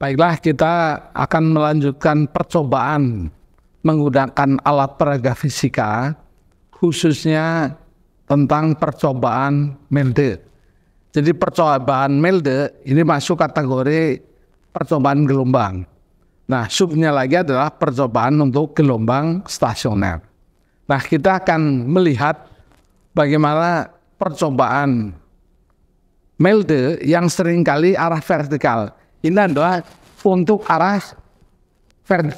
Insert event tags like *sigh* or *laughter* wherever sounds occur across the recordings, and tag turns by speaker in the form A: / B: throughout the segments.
A: Baiklah, kita akan melanjutkan percobaan menggunakan alat peraga fisika, khususnya tentang percobaan Milde. Jadi percobaan Milde ini masuk kategori percobaan gelombang. Nah, subnya lagi adalah percobaan untuk gelombang stasioner. Nah, kita akan melihat bagaimana percobaan melde yang sering kali arah vertikal. Ini adalah untuk arah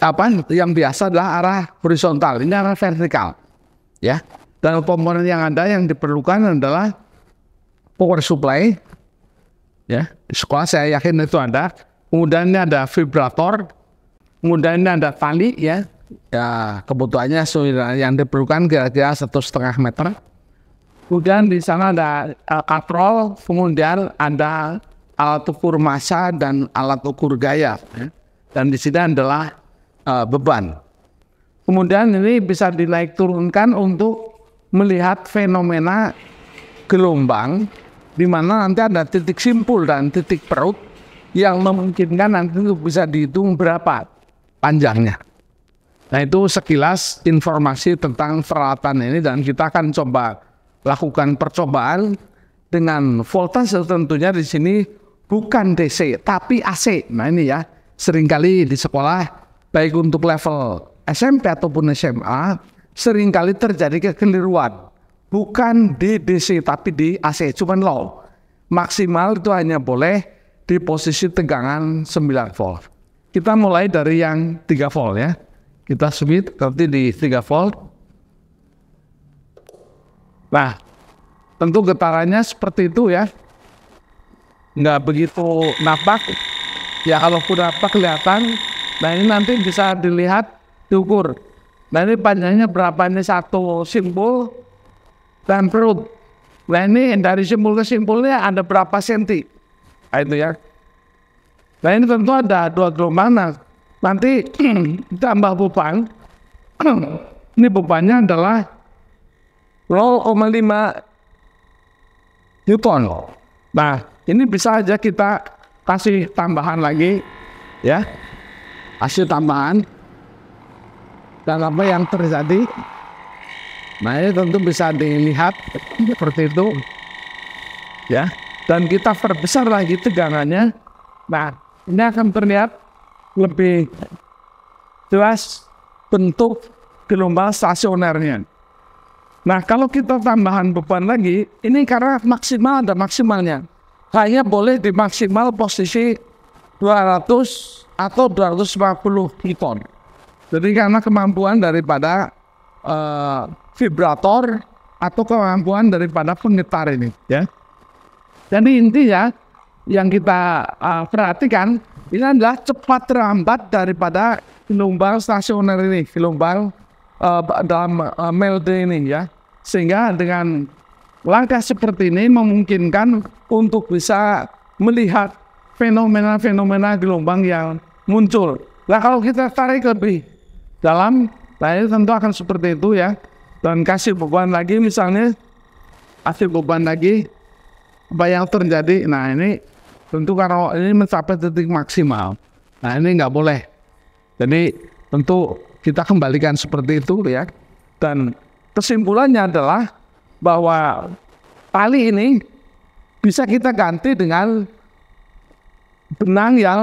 A: apa yang biasa adalah arah horizontal. Ini arah vertikal. Ya. Dan komponen yang ada yang diperlukan adalah power supply. Ya, di sekolah saya yakin itu ada. Kemudian ini ada vibrator. Kemudian ini ada tali ya. Ya, kebutuhannya yang diperlukan kira-kira satu setengah meter. Kemudian di sana ada uh, katrol, kemudian ada alat ukur massa dan alat ukur gaya. Ya. Dan di sini adalah uh, beban. Kemudian ini bisa dinaik turunkan untuk melihat fenomena gelombang di mana nanti ada titik simpul dan titik perut yang memungkinkan nanti bisa dihitung berapa panjangnya. Nah itu sekilas informasi tentang peralatan ini dan kita akan coba lakukan percobaan dengan voltase tentunya di sini bukan DC tapi AC. Nah ini ya seringkali di sekolah baik untuk level SMP ataupun SMA seringkali terjadi kekeliruan bukan di DC tapi di AC cuman low maksimal itu hanya boleh di posisi tegangan 9 volt kita mulai dari yang 3 volt ya kita submit nanti di 3 volt Nah, tentu getarannya seperti itu ya. Nggak begitu napak. Ya kalau kuda apa kelihatan, nah ini nanti bisa dilihat, diukur. Nah ini panjangnya berapa ini satu simpul dan perut. Nah ini dari simpul ke simpulnya ada berapa senti. Nah itu ya. Nah ini tentu ada dua gelombang. Nah, nanti *clears throat* tambah beban. *clears throat* ini bebannya adalah 0,5 Newton. Nah, ini bisa aja kita kasih tambahan lagi ya. Kasih tambahan. Dan apa yang terjadi? Nah, ini tentu bisa dilihat seperti itu. Ya, dan kita perbesar lagi tegangannya. Nah, ini akan terlihat lebih jelas bentuk gelombang stasionernya. Nah kalau kita tambahan beban lagi, ini karena maksimal ada maksimalnya. Hanya boleh di maksimal posisi 200 atau 250 ton. Jadi karena kemampuan daripada uh, vibrator atau kemampuan daripada penggetar ini. Ya. Jadi intinya yang kita uh, perhatikan ini adalah cepat terambat daripada gelombang stasioner ini, gelombang uh, dalam uh, eh, melde ini ya. Sehingga dengan langkah seperti ini memungkinkan untuk bisa melihat fenomena-fenomena gelombang yang muncul. Nah kalau kita tarik lebih dalam, nah ini tentu akan seperti itu ya. Dan kasih beban lagi misalnya, kasih beban lagi apa yang terjadi. Nah ini tentu kalau ini mencapai titik maksimal. Nah ini nggak boleh. Jadi tentu kita kembalikan seperti itu ya. Dan kesimpulannya adalah bahwa tali ini bisa kita ganti dengan benang yang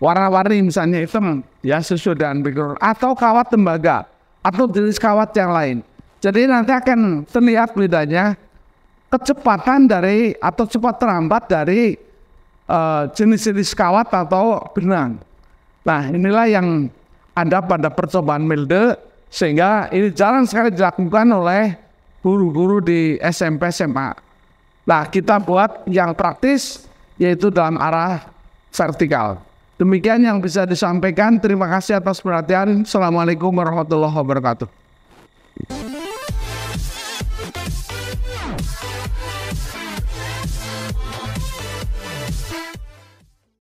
A: warna-warni misalnya hitam ya sesuai dengan background atau kawat tembaga atau jenis kawat yang lain. Jadi nanti akan terlihat bedanya kecepatan dari atau cepat terlambat dari eh, jenis-jenis uh, jenis -jenis kawat atau benang. Nah inilah yang ada pada percobaan milde sehingga ini jarang sekali dilakukan oleh guru-guru di SMP SMA. Nah kita buat yang praktis yaitu dalam arah vertikal. Demikian yang bisa disampaikan. Terima kasih atas perhatian. Assalamualaikum warahmatullahi wabarakatuh.